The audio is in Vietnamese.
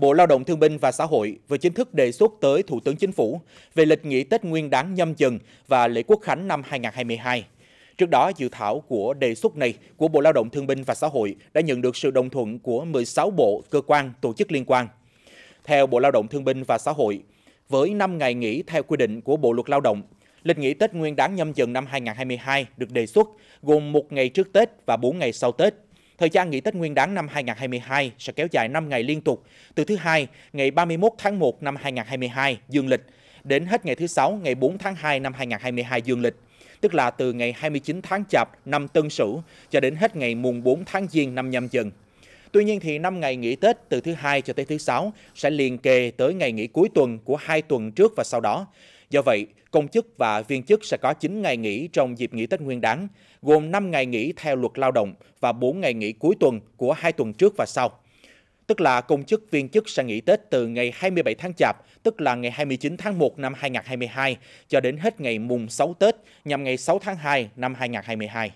Bộ Lao động Thương binh và Xã hội vừa chính thức đề xuất tới Thủ tướng Chính phủ về lịch nghỉ Tết Nguyên đán nhâm dần và lễ Quốc khánh năm 2022. Trước đó, dự thảo của đề xuất này của Bộ Lao động Thương binh và Xã hội đã nhận được sự đồng thuận của 16 bộ, cơ quan, tổ chức liên quan. Theo Bộ Lao động Thương binh và Xã hội, với 5 ngày nghỉ theo quy định của Bộ Luật Lao động, lịch nghỉ Tết Nguyên đán nhâm dần năm 2022 được đề xuất gồm một ngày trước Tết và 4 ngày sau Tết Thời gian nghỉ Tết Nguyên đán năm 2022 sẽ kéo dài 5 ngày liên tục, từ thứ hai ngày 31 tháng 1 năm 2022 dương lịch đến hết ngày thứ sáu ngày 4 tháng 2 năm 2022 dương lịch, tức là từ ngày 29 tháng Chạp năm Tân Sửu cho đến hết ngày mùng 4 tháng Giêng năm Nhâm Dần. Tuy nhiên thì 5 ngày nghỉ Tết từ thứ hai cho tới thứ sáu sẽ liền kề tới ngày nghỉ cuối tuần của hai tuần trước và sau đó. Do vậy, công chức và viên chức sẽ có 9 ngày nghỉ trong dịp nghỉ Tết Nguyên đán, gồm 5 ngày nghỉ theo luật lao động và 4 ngày nghỉ cuối tuần của hai tuần trước và sau tức là công chức viên chức sẽ nghỉ Tết từ ngày 27 tháng Chạp, tức là ngày 29 tháng 1 năm 2022 cho đến hết ngày mùng 6 Tết nhằm ngày 6 tháng 2 năm 2022.